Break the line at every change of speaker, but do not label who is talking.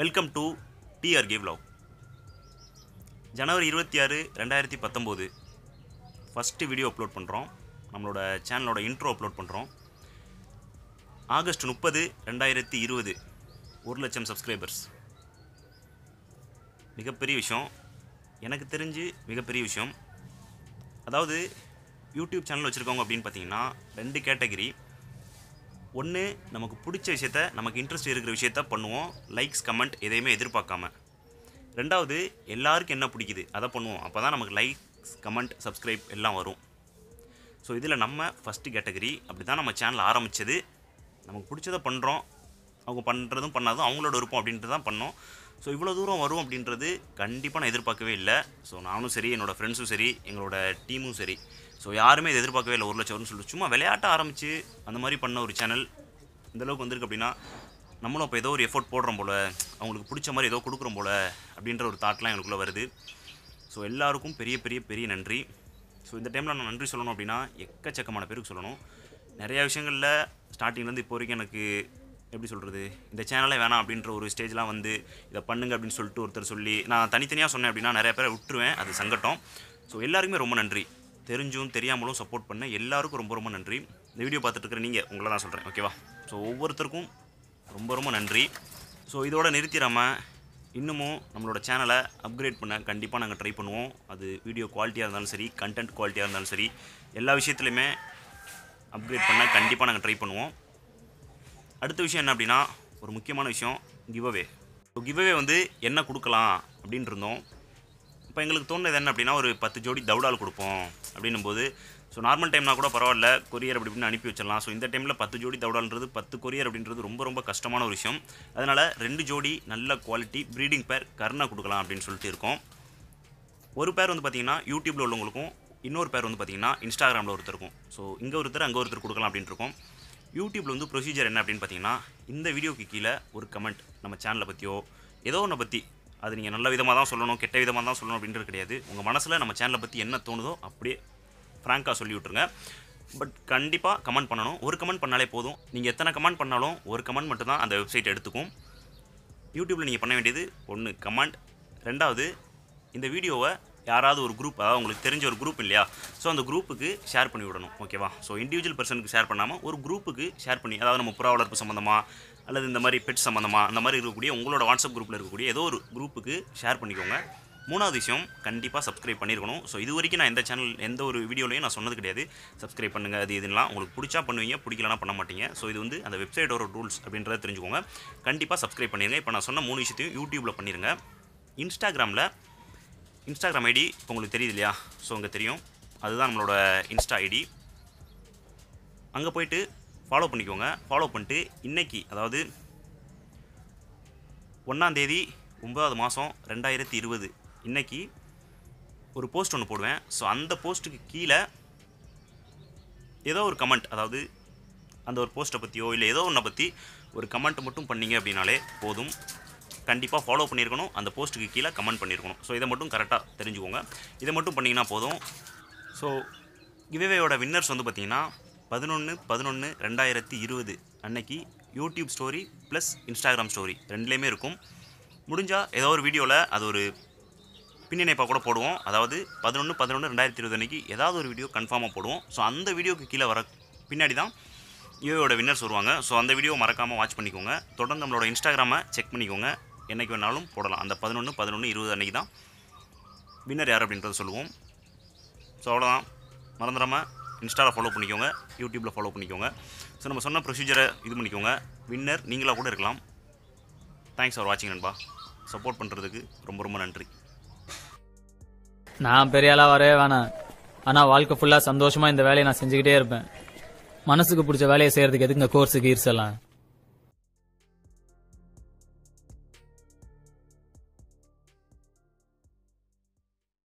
welcome to கேவ் vlog ஜனவரி இருபத்தி ஆறு ரெண்டாயிரத்தி பத்தொம்போது ஃபஸ்ட்டு வீடியோ அப்லோட் பண்ணுறோம் நம்மளோட சேனலோட இன்ட்ரோ அப்லோட் பண்ணுறோம் ஆகஸ்ட் முப்பது ரெண்டாயிரத்தி இருபது ஒரு லட்சம் சப்ஸ்கிரைபர்ஸ் மிகப்பெரிய விஷயம் எனக்கு தெரிஞ்சு மிகப்பெரிய விஷயம் அதாவது யூடியூப் சேனல் வச்சுருக்கவங்க அப்படின்னு பார்த்தீங்கன்னா ரெண்டு கேட்டகரி ஒன்று நமக்கு பிடிச்ச விஷயத்த நமக்கு இன்ட்ரெஸ்ட் இருக்கிற விஷயத்த பண்ணுவோம் லைக்ஸ் கமெண்ட் எதையுமே எதிர்பார்க்காம ரெண்டாவது எல்லாருக்கும் என்ன பிடிக்குது அதை பண்ணுவோம் அப்போ தான் நமக்கு லைக்ஸ் கமெண்ட் சப்ஸ்கிரைப் எல்லாம் வரும் ஸோ இதில் நம்ம ஃபஸ்ட்டு கேட்டகரி அப்படி தான் நம்ம சேனல் ஆரம்பித்தது நமக்கு பிடிச்சதை பண்ணுறோம் அவங்க பண்ணுறதும் பண்ணாதும் அவங்களோட விருப்பம் அப்படின்றது தான் பண்ணோம் ஸோ இவ்வளோ தூரம் வரும் அப்படின்றது கண்டிப்பாக நான் எதிர்பார்க்கவே இல்லை ஸோ நானும் சரி என்னோடய ஃப்ரெண்ட்ஸும் சரி எங்களோட டீமும் சரி ஸோ யாருமே இதை எதிர்பார்க்கவே இல்லை ஒரு லட்சம்னு சொல்லி சும்மா விளையாட்ட ஆரம்பித்து அந்த மாதிரி பண்ண ஒரு சேனல் இந்தளவுக்கு வந்திருக்கு அப்படின்னா நம்மளும் இப்போ ஏதோ ஒரு எஃபோர்ட் போடுறோம் போல் அவங்களுக்கு பிடிச்ச மாதிரி ஏதோ கொடுக்குறோம் போல் அப்படின்ற ஒரு தாட்லாம் எங்களுக்குள்ளே வருது ஸோ எல்லாருக்கும் பெரிய பெரிய பெரிய நன்றி ஸோ இந்த டைமில் நான் நன்றி சொல்லணும் அப்படின்னா எக்கச்சக்கமான பேருக்கு சொல்லணும் நிறையா விஷயங்களில் ஸ்டார்டிங்லேருந்து இப்போ வரைக்கும் எனக்கு எப்படி சொல்கிறது இந்த சேனலே வேணாம் அப்படின்ற ஒரு ஸ்டேஜ்லாம் வந்து இதை பண்ணுங்க அப்படின்னு சொல்லிட்டு ஒருத்தர் சொல்லி நான் தனித்தனியாக சொன்னேன் அப்படின்னா நிறைய பேரை விட்டுருவேன் அது சங்கட்டம் ஸோ எல்லாருக்குமே ரொம்ப நன்றி தெரிஞ்சும் தெரியாமலும் சப்போர்ட் பண்ண எல்லாருக்கும் ரொம்ப ரொம்ப நன்றி இந்த வீடியோ பார்த்துட்டு இருக்கிற நீங்கள் உங்களை தான் சொல்கிறேன் ஓகேவா ஸோ ஒவ்வொருத்தருக்கும் ரொம்ப ரொம்ப நன்றி ஸோ இதோட நிறுத்திடாமல் இன்னமும் நம்மளோட சேனலை அப்கிரேட் பண்ண கண்டிப்பாக நாங்கள் ட்ரை பண்ணுவோம் அது வீடியோ குவாலிட்டியாக இருந்தாலும் சரி கண்டென்ட் குவாலிட்டியாக இருந்தாலும் சரி எல்லா விஷயத்துலையுமே அப்கிரேட் பண்ண கண்டிப்பாக நாங்கள் ட்ரை பண்ணுவோம் அடுத்த விஷயம் என்ன அப்படின்னா ஒரு முக்கியமான விஷயம் கிவ்அவே ஸோ கிவ்வே வந்து என்ன கொடுக்கலாம் அப்படின்ட்டு இருந்தோம் இப்போ எங்களுக்கு தோணுது என்ன அப்படின்னா ஒரு பத்து ஜோடி தவுடால் கொடுப்போம் அப்படின்னும் போது ஸோ நார்மல் டைம்னா கூட பரவாயில்ல கொரியர் அப்படி இப்படின்னு அனுப்பி வச்சிடலாம் ஸோ இந்த டைமில் பத்து ஜோடி தவுடால்ன்றது பத்து கொரியர் அப்படின்றது ரொம்ப ரொம்ப கஷ்டமான ஒரு விஷயம் அதனால் ரெண்டு ஜோடி நல்ல குவாலிட்டி ப்ரீடிங் பேர் கர்னா கொடுக்கலாம் அப்படின்னு சொல்லிட்டு இருக்கோம் ஒரு பேர் வந்து பார்த்திங்கன்னா யூடியூப்பில் உள்ளவங்களுக்கும் இன்னொரு பேர் வந்து பார்த்திங்கன்னா இன்ஸ்டாகிராமில் ஒருத்தருக்கும் ஸோ இங்கே ஒருத்தர் அங்கே ஒருத்தர் கொடுக்கலாம் அப்படின்னு இருக்கோம் யூடியூப்பில் வந்து ப்ரொசீஜர் என்ன அப்படின்னு பார்த்தீங்கன்னா இந்த வீடியோக்கு கீழே ஒரு கமெண்ட் நம்ம சேனலை பற்றியோ ஏதோ ஒன்றை பற்றி அது நீங்கள் நல்ல விதமாக தான் சொல்லணும் கெட்ட விதமாக தான் சொல்லணும் அப்படின்றது கிடையாது உங்கள் மனசில் நம்ம சேனலை பற்றி என்ன தோணுதோ அப்படியே ஃப்ராங்காக சொல்லி விட்ருங்க பட் கண்டிப்பாக கமெண்ட் பண்ணணும் ஒரு கமெண்ட் பண்ணாலே போதும் நீங்கள் எத்தனை கமெண்ட் பண்ணாலும் ஒரு கமெண்ட் மட்டும் தான் அந்த வெப்சைட் எடுத்துக்கும் யூடியூப்பில் நீங்கள் பண்ண வேண்டியது ஒன்று கமெண்ட் ரெண்டாவது இந்த வீடியோவை யாராவது ஒரு குரூப் அதாவது உங்களுக்கு தெரிஞ்ச ஒரு குரூப் இல்லையா ஸோ அந்த குரூப்புக்கு ஷேர் பண்ணி விடணும் ஓகேவா ஸோ இண்டிவிஜுவல் பர்சனுக்கு ஷேர் பண்ணாமல் ஒரு குரூப்புக்கு ஷேர் பண்ணி அதாவது நம்ம புறாவளர்ப்பு சம்மந்தமாக அல்லது இந்த மாதிரி பெட் சம்மந்தமாக அந்த மாதிரி இருக்கக்கூடிய உங்களோட வாட்ஸ்அப் குரூப்பில் இருக்கக்கூடிய ஏதோ ஒரு குரூப்புக்கு ஷேர் பண்ணிக்கோங்க மூணாவது விஷயம் கண்டிப்பாக சப்ஸ்கிரைப் பண்ணியிருக்கணும் ஸோ இது வரைக்கும் நான் எந்த சேனல் எந்த ஒரு வீடியோலையும் நான் சொன்னது கிடையாது சப்ஸ்கிரைப் பண்ணுங்கள் அது இதெல்லாம் உங்களுக்கு பிடிச்சா பண்ணுவீங்க பிடிக்கலனா பண்ண மாட்டீங்க ஸோ இது வந்து அந்த வெப்சைட்டோட ரூல்ஸ் அப்படின்றத தெரிஞ்சுக்கோங்க கண்டிப்பாக சப்ஸ்கிரைப் பண்ணிடுங்க இப்போ நான் சொன்ன மூணு விஷயத்தையும் யூடியூப்பில் பண்ணிடுங்க இன்ஸ்டாகிராமில் இன்ஸ்டாகிராம் ஐடி இப்போ உங்களுக்கு தெரியுது இல்லையா ஸோ அங்கே தெரியும் அதுதான் நம்மளோட இன்ஸ்டா ஐடி அங்கே போயிட்டு ஃபாலோ பண்ணிக்கோங்க ஃபாலோ பண்ணிட்டு இன்றைக்கி அதாவது ஒன்றாந்தேதி ஒம்பதாவது மாதம் ரெண்டாயிரத்தி இருபது இன்றைக்கி ஒரு போஸ்ட் ஒன்று போடுவேன் ஸோ அந்த போஸ்ட்டுக்கு கீழே ஏதோ ஒரு கமெண்ட் அதாவது அந்த ஒரு போஸ்ட்டை பற்றியோ இல்லை ஏதோ ஒன்றை பற்றி ஒரு கமெண்ட் மட்டும் பண்ணிங்க அப்படின்னாலே போதும் கண்டிப்பாக ஃபாலோ பண்ணியிருக்கணும் அந்த போஸ்ட்டுக்கு கீழே கமெண்ட் பண்ணியிருக்கணும் ஸோ இதை மட்டும் கரெக்டாக தெரிஞ்சுக்கோங்க இதை மட்டும் பண்ணிங்கன்னா போதும் ஸோ கிவேவேயோட வின்னர்ஸ் வந்து பார்த்திங்கன்னா பதினொன்று பதினொன்று ரெண்டாயிரத்தி இருபது அன்னைக்கு YouTube story plus Instagram story ரெண்டுலேயுமே இருக்கும் முடிஞ்சால் ஏதோ ஒரு வீடியோவில் அது ஒரு பின்னிணைப்பாக கூட போடுவோம் அதாவது பதினொன்று பதினொன்று ரெண்டாயிரத்தி இருபது அன்றைக்கி ஏதாவது ஒரு வீடியோ கன்ஃபார்மாக போடுவோம் ஸோ அந்த வீடியோக்கு கீழே வர பின்னாடி தான் யோயோட வின்னர்ஸ் வருவாங்க ஸோ அந்த வீடியோ மறக்காமல் வாட்ச் பண்ணிக்கோங்க தொடர்ந்து நம்மளோட இன்ஸ்டாகிராமை செக் பண்ணிக்கோங்க என்றைக்கு வேணாலும் போடலாம் அந்த பதினொன்று பதினொன்று இருபது அன்றைக்கி தான் வின்னர் யார் அப்படின்றத சொல்லுவோம் ஸோ அவ்வளோதான் மறந்துடாமல் இன்ஸ்டாவில் ஃபாலோ பண்ணிக்கோங்க யூடியூப்பில் ஃபாலோ பண்ணிக்கோங்க ஸோ நம்ம சொன்ன ப்ரொசீஜரை இது பண்ணிக்கோங்க வின்னர் நீங்களாக கூட இருக்கலாம் தேங்க்ஸ் ஃபார் வாட்சிங் நண்பா சப்போர்ட் பண்ணுறதுக்கு ரொம்ப ரொம்ப நன்றி நான் பெரிய ஆளாக வரவே வேணாம் ஆனால் வாழ்க்கை ஃபுல்லாக சந்தோஷமாக இந்த வேலையை நான் செஞ்சுக்கிட்டே இருப்பேன் மனசுக்கு பிடிச்ச வேலையை செய்கிறதுக்கு எதுக்கு இந்த கோர்ஸுக்கு ஈர்ஸ் எல்லாம்